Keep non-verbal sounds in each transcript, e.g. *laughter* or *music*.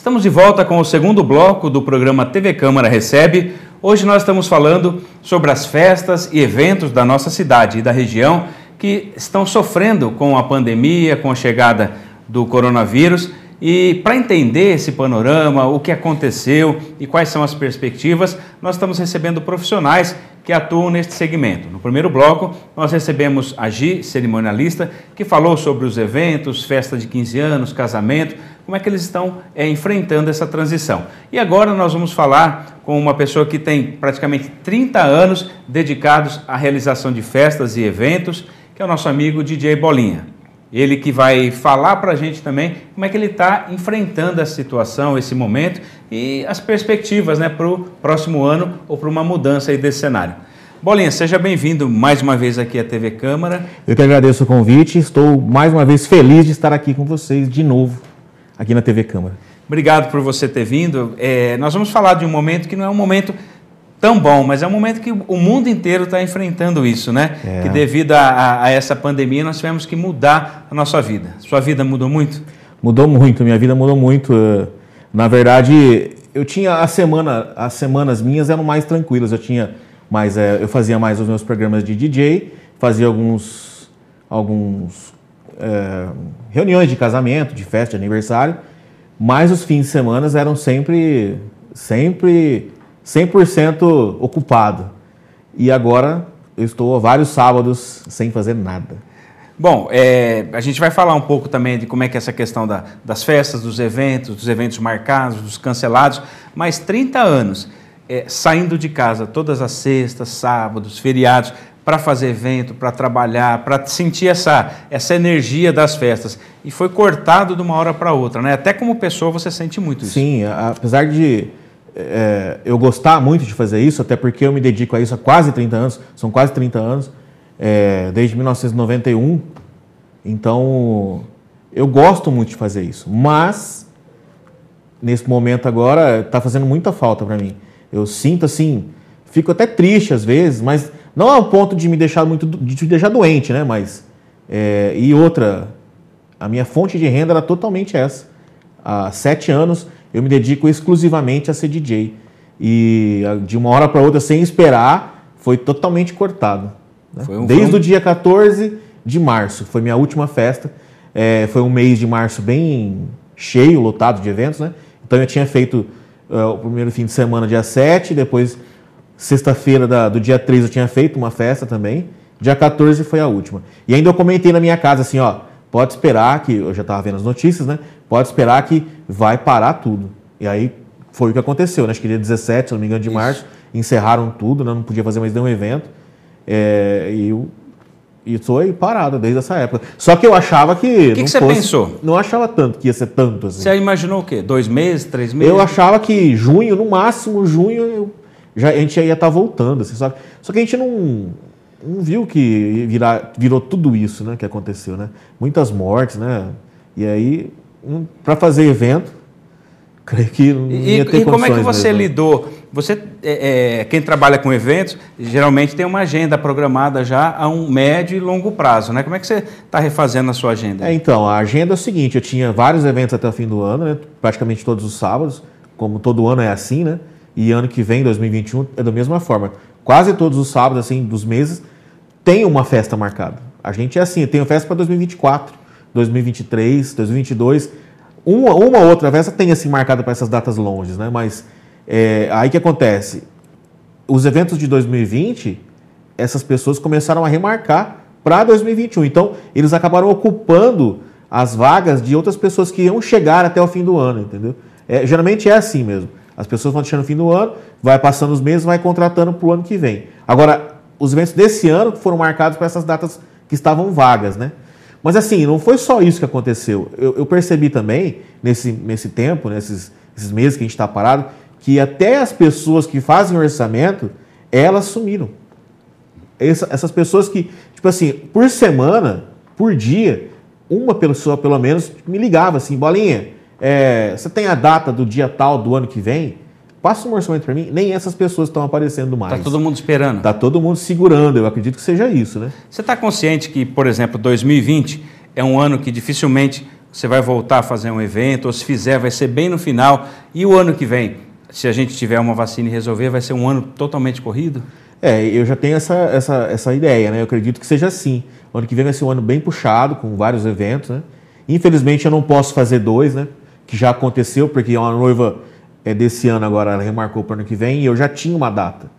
Estamos de volta com o segundo bloco do programa TV Câmara Recebe. Hoje nós estamos falando sobre as festas e eventos da nossa cidade e da região que estão sofrendo com a pandemia, com a chegada do coronavírus. E para entender esse panorama, o que aconteceu e quais são as perspectivas, nós estamos recebendo profissionais que atuam neste segmento. No primeiro bloco, nós recebemos a Gi, cerimonialista, que falou sobre os eventos, festa de 15 anos, casamento, como é que eles estão é, enfrentando essa transição. E agora nós vamos falar com uma pessoa que tem praticamente 30 anos dedicados à realização de festas e eventos, que é o nosso amigo DJ Bolinha. Ele que vai falar para a gente também como é que ele está enfrentando essa situação, esse momento, e as perspectivas né, para o próximo ano ou para uma mudança aí desse cenário. Bolinha, seja bem-vindo mais uma vez aqui à TV Câmara. Eu que agradeço o convite, estou mais uma vez feliz de estar aqui com vocês de novo, aqui na TV Câmara. Obrigado por você ter vindo. É, nós vamos falar de um momento que não é um momento tão bom, mas é um momento que o mundo inteiro está enfrentando isso, né? É. Que devido a, a, a, essa pandemia nós tivemos que mudar a nossa vida. Sua vida mudou muito? Mudou muito, minha vida mudou muito. Eh, na verdade, eu tinha a semana, as semanas minhas eram mais tranquilas. Eu tinha mais, é, eu fazia mais os meus programas de DJ, fazia alguns, alguns é, reuniões de casamento, de festa, de aniversário. Mas os fins de semana eram sempre, sempre 100% ocupado. E agora eu estou vários sábados sem fazer nada. Bom, é, a gente vai falar um pouco também de como é que é essa questão da, das festas, dos eventos, dos eventos marcados, dos cancelados, mas 30 anos é, saindo de casa todas as sextas, sábados, feriados, para fazer evento, para trabalhar, para sentir essa, essa energia das festas. E foi cortado de uma hora para outra, né? Até como pessoa você sente muito isso. Sim, apesar de é, eu gostar muito de fazer isso, até porque eu me dedico a isso há quase 30 anos, são quase 30 anos, é, desde 1991. Então, eu gosto muito de fazer isso, mas nesse momento agora está fazendo muita falta para mim. Eu sinto assim, fico até triste às vezes, mas não ao ponto de me deixar muito de me deixar doente, né? Mas é, e outra, a minha fonte de renda era totalmente essa. Há sete anos eu me dedico exclusivamente a ser DJ e de uma hora para outra, sem esperar, foi totalmente cortado. Né? Um Desde o dia 14 de março, foi minha última festa. É, foi um mês de março bem cheio, lotado de eventos, né? Então eu tinha feito uh, o primeiro fim de semana, dia 7, depois, sexta-feira do dia 3, eu tinha feito uma festa também. Dia 14 foi a última. E ainda eu comentei na minha casa assim, ó, pode esperar que, eu já estava vendo as notícias, né? Pode esperar que vai parar tudo. E aí foi o que aconteceu, né? Acho que dia 17, se não me engano, de Isso. março, encerraram tudo, né? não podia fazer mais nenhum evento. É, e eu estou aí parado desde essa época. Só que eu achava que. O que, que, você fosse, pensou? Não achava tanto que ia ser tanto assim. Você imaginou o quê? Dois meses, três meses? Eu achava que junho, no máximo junho, eu, já, a gente já ia estar tá voltando, assim, sabe? Só que a gente não, não viu que virar, virou tudo isso né, que aconteceu, né? Muitas mortes, né? E aí, para fazer evento, *laughs* creio que não ia ter E, e como é que você mesmo. Né? lidou? Você, é, é, quem trabalha com eventos, geralmente tem uma agenda programada já a um médio e longo prazo, né? Como é que você está refazendo a sua agenda? É, então, a agenda é o seguinte: eu tinha vários eventos até o fim do ano, né? praticamente todos os sábados, como todo ano é assim, né? E ano que vem, 2021, é da mesma forma. Quase todos os sábados, assim, dos meses, tem uma festa marcada. A gente é assim, tem festa para 2024, 2023, 2022. Uma, uma outra festa tem assim marcada para essas datas longas, né? Mas é, aí que acontece? Os eventos de 2020, essas pessoas começaram a remarcar para 2021. Então, eles acabaram ocupando as vagas de outras pessoas que iam chegar até o fim do ano, entendeu? É, geralmente é assim mesmo. As pessoas vão deixando o fim do ano, vai passando os meses, vai contratando para o ano que vem. Agora, os eventos desse ano foram marcados para essas datas que estavam vagas, né? Mas assim, não foi só isso que aconteceu. Eu, eu percebi também, nesse, nesse tempo, nesses meses que a gente está parado, que até as pessoas que fazem orçamento, elas sumiram. Essa, essas pessoas que, tipo assim, por semana, por dia, uma pessoa pelo menos me ligava assim, bolinha, é, você tem a data do dia tal do ano que vem? Passa um orçamento para mim. Nem essas pessoas estão aparecendo tá mais. Está todo mundo esperando. Está todo mundo segurando. Eu acredito que seja isso, né? Você está consciente que, por exemplo, 2020 é um ano que dificilmente você vai voltar a fazer um evento, ou se fizer, vai ser bem no final. E o ano que vem? se a gente tiver uma vacina e resolver, vai ser um ano totalmente corrido? É, eu já tenho essa, essa, essa ideia, né? Eu acredito que seja assim. O ano que vem vai ser um ano bem puxado, com vários eventos, né? Infelizmente eu não posso fazer dois, né? Que já aconteceu, porque uma noiva é, desse ano agora ela remarcou para o ano que vem e eu já tinha uma data.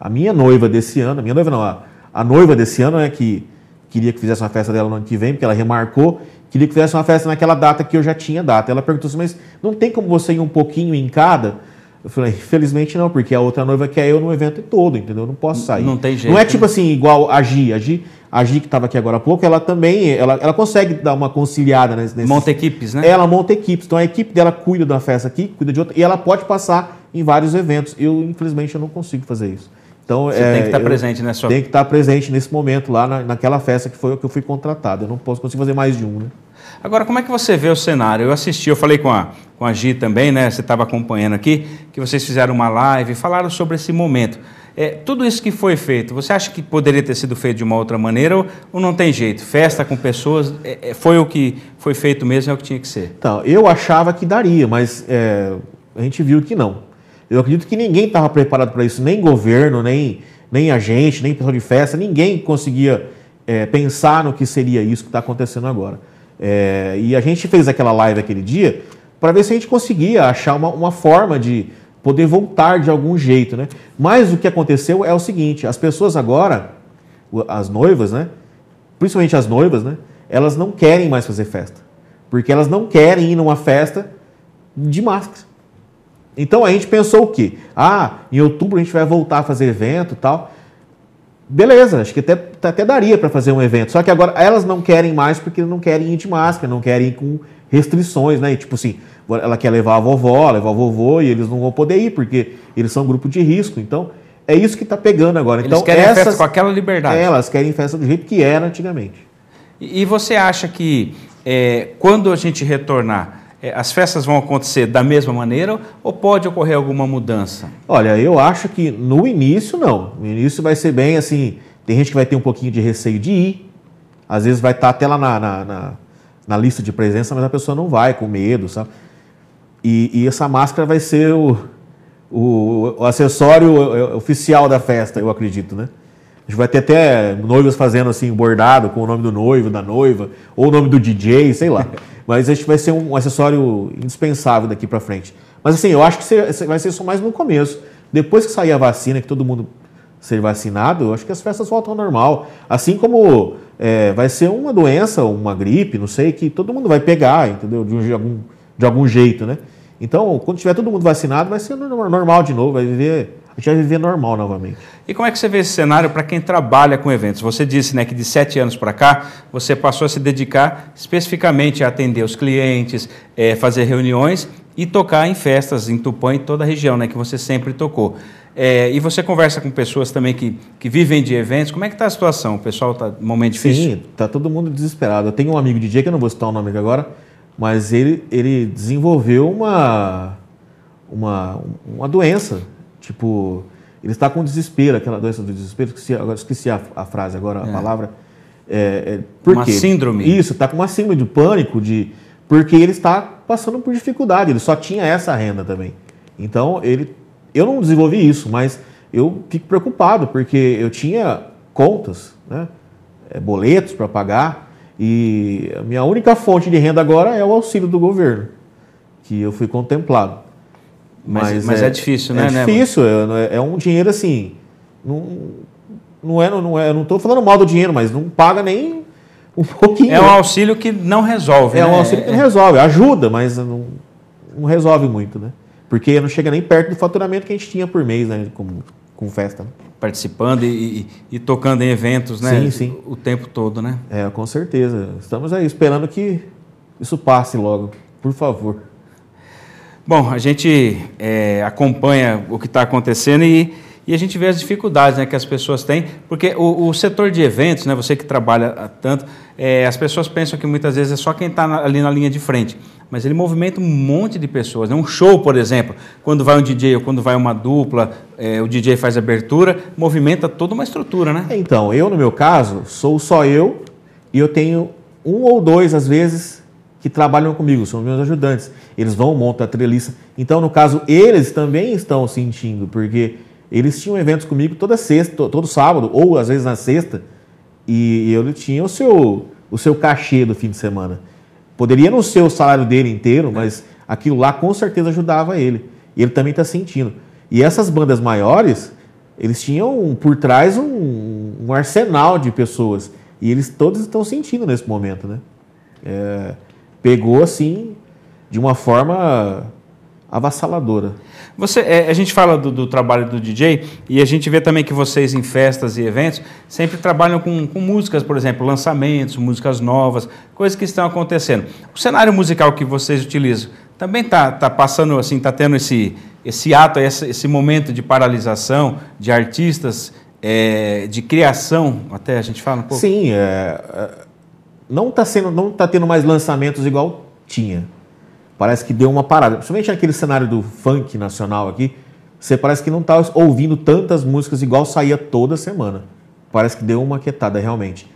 A minha noiva desse ano, a minha noiva não, a, a noiva desse ano, né? Que queria que fizesse uma festa dela no ano que vem, porque ela remarcou, queria que fizesse uma festa naquela data que eu já tinha data. Ela perguntou assim, mas não tem como você ir um pouquinho em cada? Eu falei, infelizmente não, porque a outra noiva quer eu no evento todo, entendeu? Eu não posso sair. Não tem jeito. Não é tipo né? assim, igual a Gi. A Gi, a Gi que estava aqui agora há pouco, ela também, ela, ela consegue dar uma conciliada nesse... Monta equipes, né? Ela monta equipes. Então a equipe dela cuida da festa aqui, cuida de outra, e ela pode passar em vários eventos. Eu, infelizmente, eu não consigo fazer isso. Então, Você é, tem que tá estar presente, né, sua... Tem que estar tá presente nesse momento lá na, naquela festa que foi que eu fui contratado. Eu não posso conseguir fazer mais de um, né? Agora, como é que você vê o cenário? Eu assisti, eu falei com a, com a Gi também, né? Você estava acompanhando aqui, que vocês fizeram uma live, falaram sobre esse momento. É, tudo isso que foi feito, você acha que poderia ter sido feito de uma outra maneira ou, ou não tem jeito? Festa com pessoas, é, é foi o que foi feito mesmo, é o que tinha que ser? Então, eu achava que daria, mas é, a gente viu que não. Eu acredito que ninguém estava preparado para isso, nem governo, nem, nem a gente, nem pessoal de festa, ninguém conseguia é, pensar no que seria isso que está acontecendo agora. É, e a gente fez aquela live aquele dia para ver se a gente conseguia achar uma, uma forma de poder voltar de algum jeito, né? Mas o que aconteceu é o seguinte: as pessoas agora, as noivas, né? Principalmente as noivas, né? Elas não querem mais fazer festa, porque elas não querem ir numa festa de máscara. Então a gente pensou o quê? Ah, em outubro a gente vai voltar a fazer evento, tal beleza, acho que até, até daria para fazer um evento. Só que agora elas não querem mais porque não querem ir de máscara, não querem ir com restrições, né? E, tipo assim, ela quer levar a vovó, levar o vovô e eles não vão poder ir porque eles são um grupo de risco. Então, é isso que está pegando agora. Eles então, querem essas, festa com aquela liberdade. É, elas querem festa do jeito que era antigamente. E, e você acha que é, quando a gente retornar, é, as festas vão acontecer da mesma maneira ou pode ocorrer alguma mudança? Olha, eu acho que no início não. No início vai ser bem assim. Tem gente que vai ter um pouquinho de receio de ir, às vezes vai estar tá até lá na, na, na, na lista de presença, mas a pessoa não vai com medo, sabe? E, e essa máscara vai ser o, o, o, acessório oficial da festa, eu acredito, né? A gente vai ter até noivas fazendo assim, bordado com o nome do noivo, da noiva, ou o nome do DJ, sei lá. *laughs* Mas acho que vai ser um acessório indispensável daqui para frente. Mas assim, eu acho que vai ser só mais no começo. Depois que sair a vacina, que todo mundo ser vacinado, eu acho que as festas voltam ao normal. Assim como é, vai ser uma doença, uma gripe, não sei, que todo mundo vai pegar, entendeu? De, um, de, algum, de algum jeito, né? Então, quando tiver todo mundo vacinado, vai ser normal de novo, vai viver a gente vai viver normal novamente. E como é que você vê esse cenário para quem trabalha com eventos? Você disse né, que de sete anos para cá você passou a se dedicar especificamente a atender os clientes, é, fazer reuniões e tocar em festas em Tupã e toda a região, né, que você sempre tocou. É, e você conversa com pessoas também que, que vivem de eventos. Como é que está a situação? O pessoal está num momento difícil? Sim, está todo mundo desesperado. Eu tenho um amigo de dia que eu não vou citar o nome agora, mas ele, ele desenvolveu uma, uma, uma doença Tipo, ele está com desespero, aquela doença do desespero, esqueci, agora esqueci a, a frase, agora a é. palavra. É, é uma síndrome. Isso, está com uma síndrome de pânico, de porque ele está passando por dificuldade, ele só tinha essa renda também. Então, ele, eu não desenvolvi isso, mas eu fico preocupado, porque eu tinha contas, né, é, boletos para pagar, e a minha única fonte de renda agora é o auxílio do governo, que eu fui contemplado. Mas, mas, mas é, é, difícil, né? É né, difícil, é, é, é, um dinheiro assim. Não, não é, não é, não estou falando mal do dinheiro, mas não paga nem um *laughs* pouquinho. É um auxílio que não resolve. É né? um auxílio que não resolve, ajuda, mas não, não resolve muito, né? Porque não chega nem perto do faturamento que a gente tinha por mês, né? Com, com festa. Né? Participando e, e, e, tocando em eventos, né? Sim, sim. O tempo todo, né? É, com certeza. Estamos aí esperando que isso passe logo, por favor. Bom, a gente é, acompanha o que está acontecendo e, e a gente vê as dificuldades né, que as pessoas têm, porque o, o setor de eventos, né, você que trabalha ah, tanto, é, as pessoas pensam que muitas vezes é só quem está ali na linha de frente, mas ele movimenta um monte de pessoas. Né? Um show, por exemplo, quando vai um DJ ou quando vai uma dupla, é, o DJ faz abertura, movimenta toda uma estrutura, né? Então, eu no meu caso, sou só eu e eu tenho um ou dois, às vezes, que trabalham comigo, são meus ajudantes. Eles vão montar a treliça. Então, no caso, eles também estão sentindo, porque eles tinham eventos comigo toda sexta, todo sábado, ou às vezes na sexta, e eu tinha o seu, o seu cachê do fim de semana. Poderia não ser o salário dele inteiro, mas aquilo lá com certeza ajudava ele. E ele também está sentindo. E essas bandas maiores, eles tinham por trás um, um arsenal de pessoas. E eles todos estão sentindo nesse momento, né? É, pegou assim de uma forma avassaladora. Você, é, a gente fala do, do, trabalho do DJ e a gente vê também que vocês em festas e eventos sempre trabalham com, com, músicas, por exemplo, lançamentos, músicas novas, coisas que estão acontecendo. O cenário musical que vocês utilizam também está tá passando assim, está tendo esse, esse ato, esse, esse momento de paralisação de artistas, é, de criação, até a gente fala um pouco. Sim, é, é não está sendo, não tá tendo mais lançamentos igual tinha. Parece que deu uma parada. Principalmente naquele cenário do funk nacional aqui, você parece que não está ouvindo tantas músicas igual saía toda semana. Parece que deu uma quietada realmente.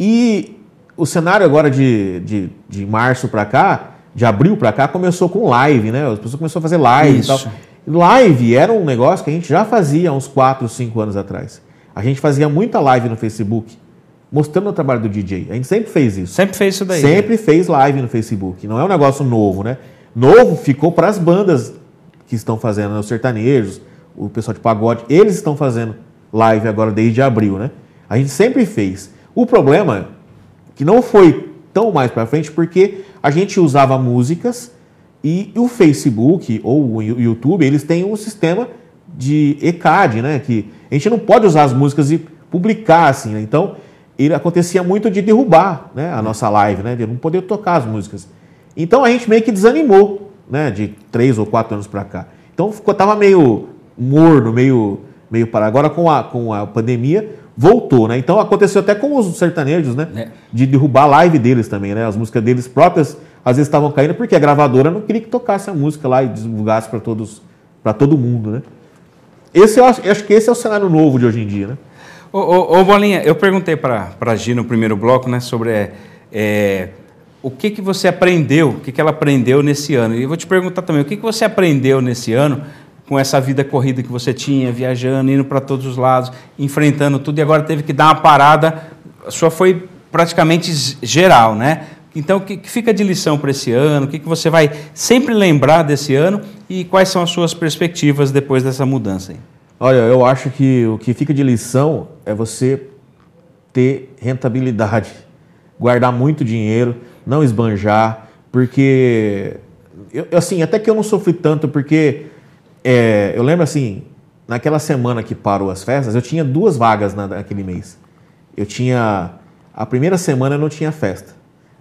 E o cenário agora de, de, de março para cá, de abril para cá, começou com live, né? As pessoas começaram a fazer live Isso. e tal. Live era um negócio que a gente já fazia uns 4, 5 anos atrás. A gente fazia muita live no Facebook mostrando o trabalho do DJ. A gente sempre fez isso. Sempre fez isso daí. Sempre fez live no Facebook. Não é um negócio novo, né? Novo ficou para as bandas que estão fazendo, né? os sertanejos, o pessoal de pagode. Eles estão fazendo live agora desde abril, né? A gente sempre fez. O problema é que não foi tão mais para frente porque a gente usava músicas e o Facebook ou o YouTube, eles têm um sistema de ECAD, né? Que a gente não pode usar as músicas e publicar assim, né? Então, e acontecia muito de derrubar né, a nossa live, né, de não poder tocar as músicas. Então a gente meio que desanimou, né, de três ou quatro anos para cá. Então ficou, tava meio morno, meio, meio parado. Agora com a, com a pandemia voltou, né? Então aconteceu até com os sertanejos, né? É. De derrubar a live deles também, né? As músicas deles próprias às vezes estavam caindo porque a gravadora não queria que tocasse a música lá e divulgasse para todos, para todo mundo, né? Esse eu acho, eu acho que esse é o cenário novo de hoje em dia, né? Ô, ô, ô Bolinha, eu perguntei para a Gi no primeiro bloco né, sobre é, é, o que, que você aprendeu, o que, que ela aprendeu nesse ano. E eu vou te perguntar também, o que, que você aprendeu nesse ano com essa vida corrida que você tinha, viajando, indo para todos os lados, enfrentando tudo, e agora teve que dar uma parada, a sua foi praticamente geral, né? Então, o que, que fica de lição para esse ano? O que, que você vai sempre lembrar desse ano? E quais são as suas perspectivas depois dessa mudança? Aí? Olha, eu acho que o que fica de lição é você ter rentabilidade, *laughs* guardar muito dinheiro, não esbanjar, porque eu, assim até que eu não sofri tanto porque é, eu lembro assim naquela semana que parou as festas eu tinha duas vagas na, naquele mês. Eu tinha a primeira semana eu não tinha festa.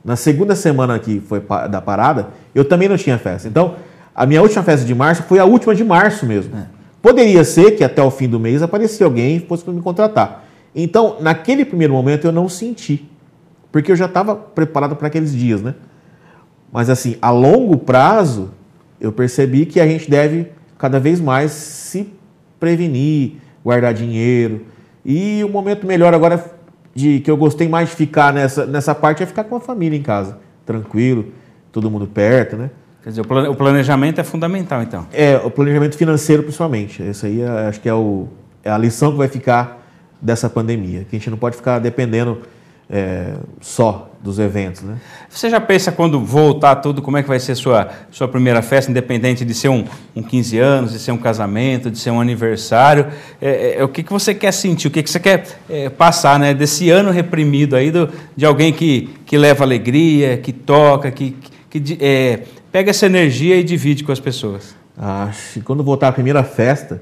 Na segunda semana que foi da parada eu também não tinha festa. Então a minha última festa de março foi a última de março mesmo. É. Poderia ser que até o fim do mês aparecesse alguém e fosse para me contratar. Então, naquele primeiro momento, eu não senti, porque eu já estava preparado para aqueles dias, né? Mas, assim, a longo prazo, eu percebi que a gente deve cada vez mais se prevenir, guardar dinheiro. E o momento melhor agora de que eu gostei mais de ficar nessa, nessa parte é ficar com a família em casa, tranquilo, todo mundo perto, né? Quer dizer, o planejamento é fundamental, então. É, o planejamento financeiro, principalmente. Isso aí é, acho que é, o, é a lição que vai ficar dessa pandemia, que a gente não pode ficar dependendo é, só dos eventos, né? Você já pensa quando voltar tudo, como é que vai ser sua sua primeira festa, independente de ser um, um 15 anos, de ser um casamento, de ser um aniversário? É, é, é o que, que você quer sentir? O que, que você quer é, passar, né? Desse ano reprimido aí do, de alguém que, que leva alegria, que toca, que, que é, pega essa energia e divide com as pessoas. Acho. que Quando voltar a primeira festa,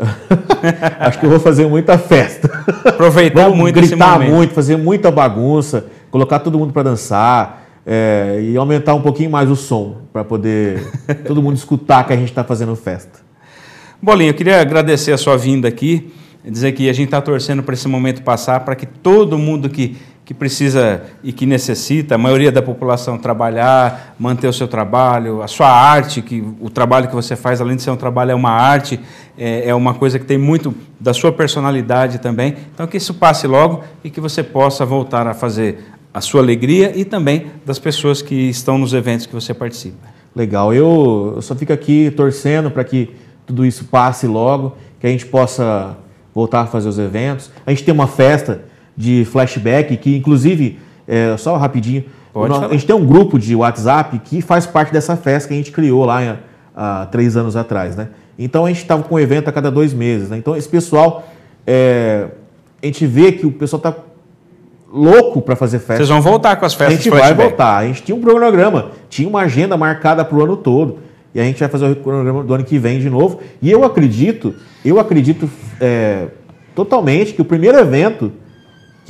*laughs* acho que eu vou fazer muita festa. Aproveitar vou muito gritar muito, fazer muita bagunça, colocar todo mundo para dançar é, e aumentar um pouquinho mais o som para poder *laughs* todo mundo escutar que a gente está fazendo festa. Bolinha, eu queria agradecer a sua vinda aqui, dizer que a gente está torcendo para esse momento passar, para que todo mundo que que precisa e que necessita, a maioria da população trabalhar, manter o seu trabalho, a sua arte, que o trabalho que você faz, além de ser um trabalho, é uma arte, é, é uma coisa que tem muito da sua personalidade também. Então, que isso passe logo e que você possa voltar a fazer a sua alegria e também das pessoas que estão nos eventos que você participa. Legal, eu só fico aqui torcendo para que tudo isso passe logo, que a gente possa voltar a fazer os eventos. A gente tem uma festa de flashback, que inclusive, é, só rapidinho, nós, a gente tem um grupo de WhatsApp que faz parte dessa festa que a gente criou lá é, há três anos atrás, né? Então a gente estava com um evento a cada dois meses, né? Então esse pessoal, é, a gente vê que o pessoal está louco para fazer festa. Vocês vão voltar com as festas? A gente vai voltar. A gente tinha um cronograma, tinha uma agenda marcada para o ano todo. E a gente vai fazer o cronograma do ano que vem de novo. E eu acredito, eu acredito é, totalmente que o primeiro evento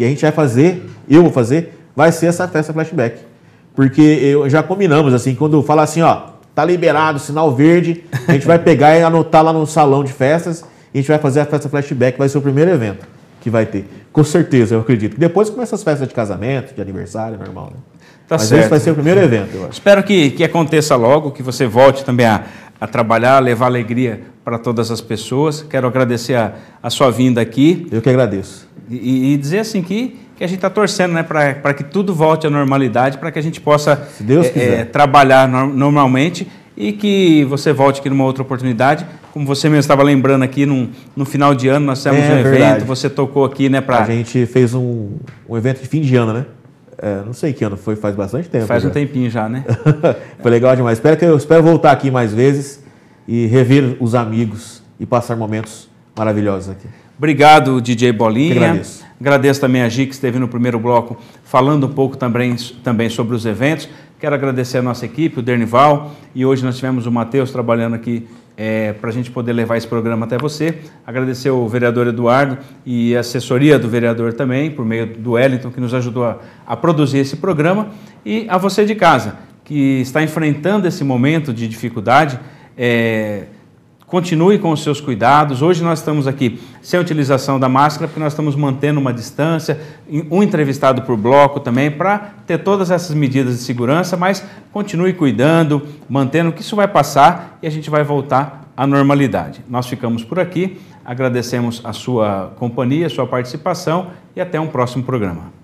que a gente vai fazer, eu vou fazer, vai ser essa festa flashback. Porque eu, já combinamos, assim, quando fala assim, ó, tá liberado, sinal verde, a gente vai pegar e anotar lá no salão de festas, e a gente vai fazer a festa flashback, vai ser o primeiro evento que vai ter. Com certeza, eu acredito. Depois começa as festas de casamento, de aniversário, é normal, né? Tá Mas certo. esse vai ser o primeiro evento, eu acho. Espero que, que aconteça logo, que você volte também a, a trabalhar, levar alegria para todas as pessoas. Quero agradecer a, a sua vinda aqui. Eu que agradeço. E, e dizer assim que, que a gente está torcendo né, para que tudo volte à normalidade, para que a gente possa Deus é, é trabalhar no, normalmente e que você volte aqui numa outra oportunidade. Como você mesmo estava lembrando aqui, num, no final de ano nós temos é, um evento, verdade. você tocou aqui, né? Pra... A gente fez um, um evento de fim de ano, né? É, não sei que ano foi, faz bastante tempo. Faz já. um tempinho já, né? *laughs* foi legal demais. Espero que eu espero voltar aqui mais vezes e rever os amigos e passar momentos maravilhosos aqui. Obrigado, DJ Bolinha. agradeço. agradeço também a Gi, que esteve no primeiro bloco falando um pouco também, também sobre os eventos. Quero agradecer a nossa equipe, o Dernival, e hoje nós tivemos o Matheus trabalhando aqui é, para a gente poder levar esse programa até você. Agradecer ao vereador Eduardo e a assessoria do vereador também, por meio do Wellington, que nos ajudou a, a produzir esse programa. E a você de casa, que está enfrentando esse momento de dificuldade é, continue com os seus cuidados. Hoje nós estamos aqui sem a utilização da máscara, porque nós estamos mantendo uma distância, um entrevistado por bloco também, para ter todas essas medidas de segurança, mas continue cuidando, mantendo que isso vai passar e a gente vai voltar à normalidade. Nós ficamos por aqui, agradecemos a sua companhia, a sua participação e até um próximo programa.